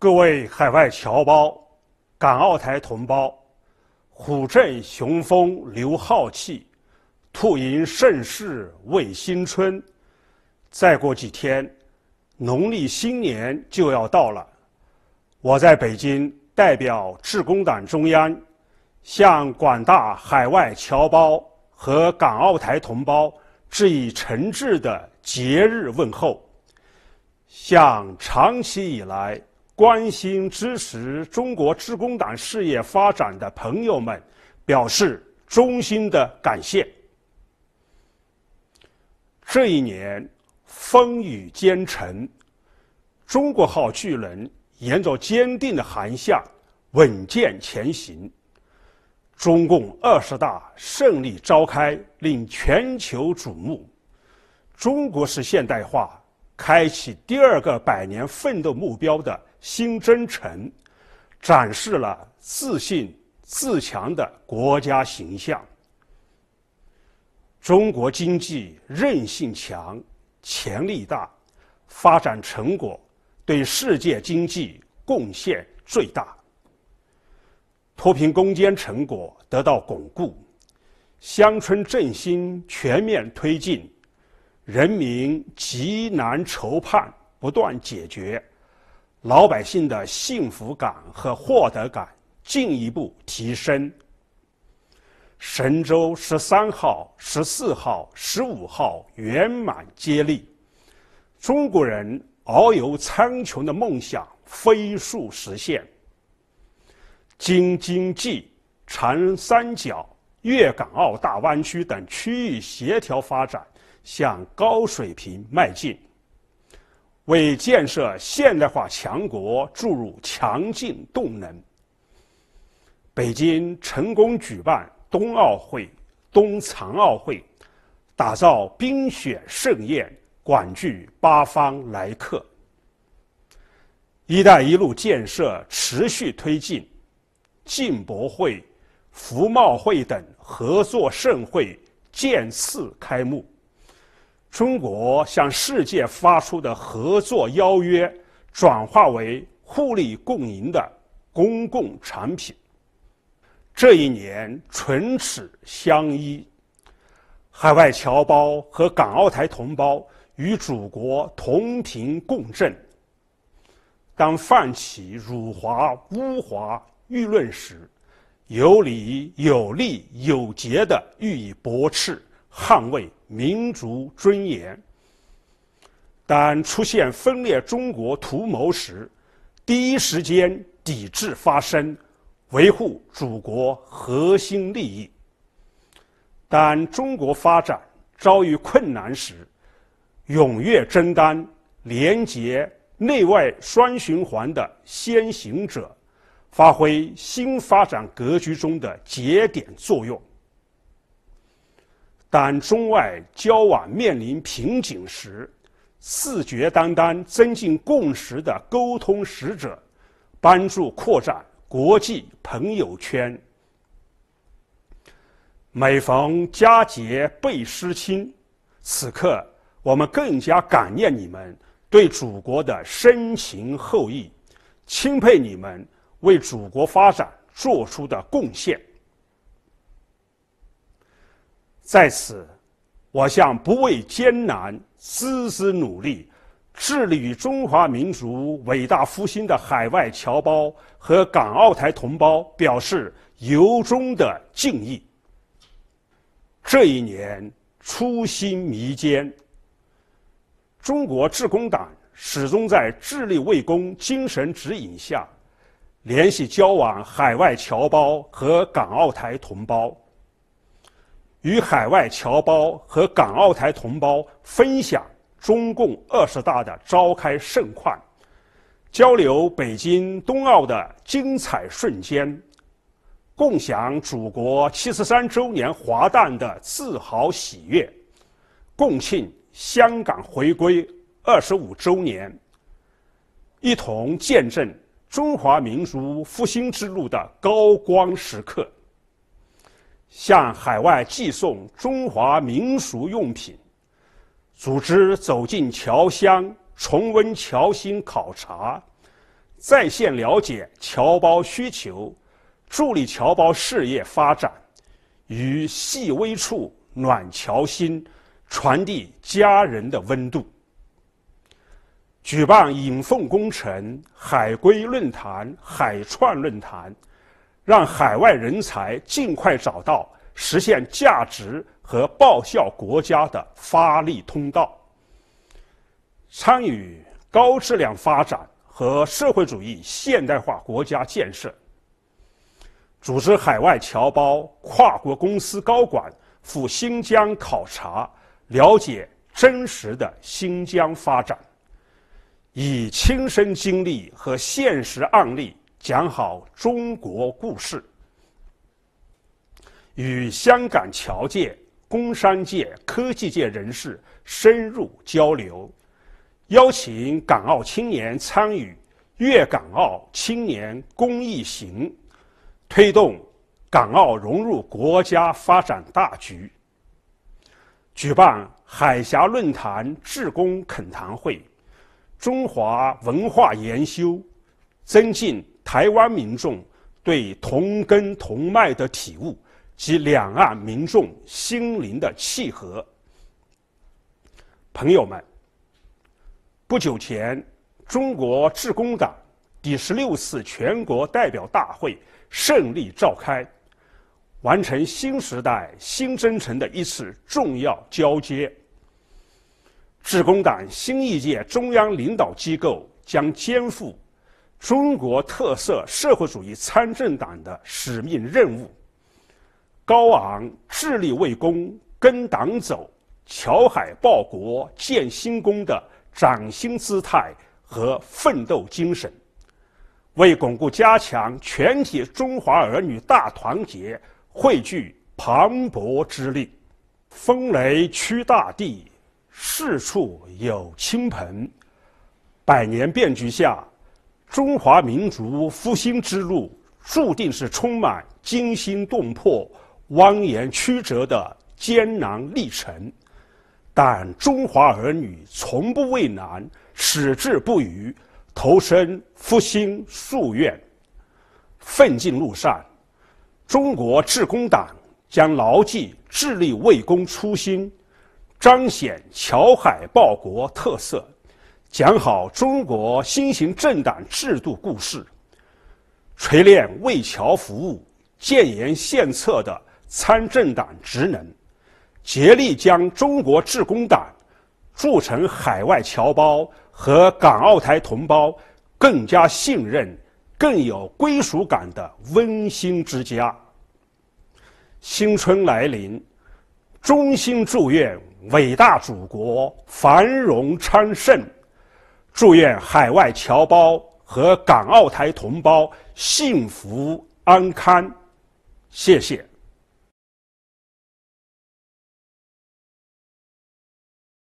各位海外侨胞、港澳台同胞，虎镇雄风留浩气，兔迎盛世为新春。再过几天，农历新年就要到了。我在北京代表致公党中央，向广大海外侨胞和港澳台同胞致以诚挚的节日问候，向长期以来。关心支持中国致公党事业发展的朋友们，表示衷心的感谢。这一年风雨兼程，中国号巨轮沿着坚定的航向稳健前行。中共二十大胜利召开，令全球瞩目。中国式现代化。开启第二个百年奋斗目标的新征程，展示了自信自强的国家形象。中国经济韧性强、潜力大，发展成果对世界经济贡献最大。脱贫攻坚成果得到巩固，乡村振兴全面推进。人民急难愁盼不断解决，老百姓的幸福感和获得感进一步提升。神舟十三号、十四号、十五号圆满接力，中国人遨游苍穹的梦想飞速实现。京津冀、长三角、粤港澳大湾区等区域协调发展。向高水平迈进，为建设现代化强国注入强劲动能。北京成功举办冬奥会、冬残奥会，打造冰雪盛宴，广聚八方来客。“一带一路”建设持续推进，进博会、服贸会等合作盛会渐次开幕。中国向世界发出的合作邀约，转化为互利共赢的公共产品。这一年，唇齿相依，海外侨胞和港澳台同胞与祖国同频共振。当泛起辱华、污华舆论时，有理、有利、有节的予以驳斥。捍卫民族尊严；当出现分裂中国图谋时，第一时间抵制发声，维护祖国核心利益；当中国发展遭遇困难时，踊跃争当廉洁内外双循环的先行者，发挥新发展格局中的节点作用。当中外交往面临瓶颈时，自觉担当增进共识的沟通使者，帮助扩展国际朋友圈。每逢佳节倍思亲，此刻我们更加感念你们对祖国的深情厚谊，钦佩你们为祖国发展做出的贡献。在此，我向不畏艰难、孜孜努力、致力于中华民族伟大复兴的海外侨胞和港澳台同胞表示由衷的敬意。这一年，初心弥坚。中国致公党始终在致力为公精神指引下，联系交往海外侨胞和港澳台同胞。与海外侨胞和港澳台同胞分享中共二十大的召开盛况，交流北京冬奥的精彩瞬间，共享祖国七十三周年华诞的自豪喜悦，共庆香港回归二十五周年，一同见证中华民族复兴之路的高光时刻。向海外寄送中华民俗用品，组织走进侨乡、重温侨心考察，在线了解侨胞需求，助力侨胞事业发展，于细微处暖侨心，传递家人的温度。举办“引凤工程”海归论坛、海创论坛。让海外人才尽快找到实现价值和报效国家的发力通道，参与高质量发展和社会主义现代化国家建设。组织海外侨胞、跨国公司高管赴新疆考察，了解真实的新疆发展，以亲身经历和现实案例。讲好中国故事，与香港侨界、工商界、科技界人士深入交流，邀请港澳青年参与粤港澳青年公益行，推动港澳融入国家发展大局，举办海峡论坛、志工恳谈会、中华文化研修，增进。台湾民众对同根同脉的体悟及两岸民众心灵的契合，朋友们。不久前，中国致公党第十六次全国代表大会胜利召开，完成新时代新征程的一次重要交接。致公党新一届中央领导机构将肩负。中国特色社会主义参政党的使命任务，高昂、致力为公、跟党走、侨海报国、建新功的崭新姿态和奋斗精神，为巩固加强全体中华儿女大团结，汇聚磅礴之力。风雷驱大地，四处有倾盆。百年变局下。中华民族复兴之路注定是充满惊心动魄、蜿蜒曲折的艰难历程，但中华儿女从不畏难，矢志不渝，投身复兴夙愿，奋进路上，中国致公党将牢记致力为公初心，彰显侨海报国特色。讲好中国新型政党制度故事，锤炼为侨服务、建言献策的参政党职能，竭力将中国致公党铸成海外侨胞和港澳台同胞更加信任、更有归属感的温馨之家。新春来临，衷心祝愿伟大祖国繁荣昌盛！祝愿海外侨胞和港澳台同胞幸福安康，谢谢。